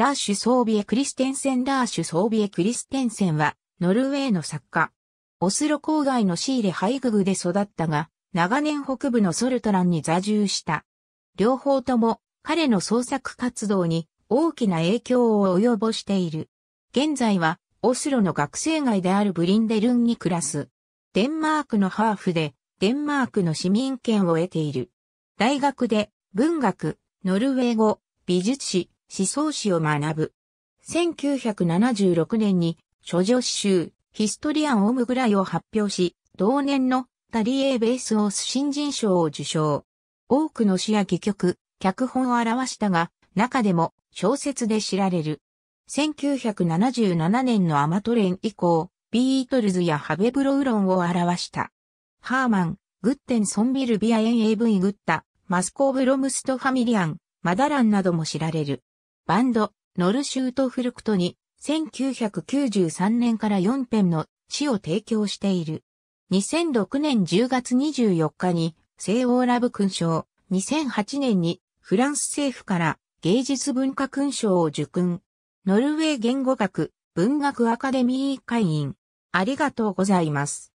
ラーシュ・ソービエ・クリステンセンラーシュ・ソービエ・クリステンセンは、ノルウェーの作家。オスロ郊外のシーレ・ハイググで育ったが、長年北部のソルトランに座住した。両方とも、彼の創作活動に大きな影響を及ぼしている。現在は、オスロの学生街であるブリンデルンに暮らす。デンマークのハーフで、デンマークの市民権を得ている。大学で、文学、ノルウェー語、美術史、思想史を学ぶ。1976年に、諸女詩集、ヒストリアン・オムぐらいを発表し、同年のタリエー・ベース・オース新人賞を受賞。多くの詩や戯曲、脚本を表したが、中でも小説で知られる。1977年のアマトレン以降、ビートルズやハベブロウロンを表した。ハーマン、グッテンソンビルビアエンエイブイグッタ、マスコブロムストファミリアン、マダランなども知られる。バンド、ノルシュート・フルクトに、1993年から4編の詩を提供している。2006年10月24日に、西欧ラブ勲章、2008年に、フランス政府から芸術文化勲章を受勲。ノルウェー言語学文学アカデミー会員。ありがとうございます。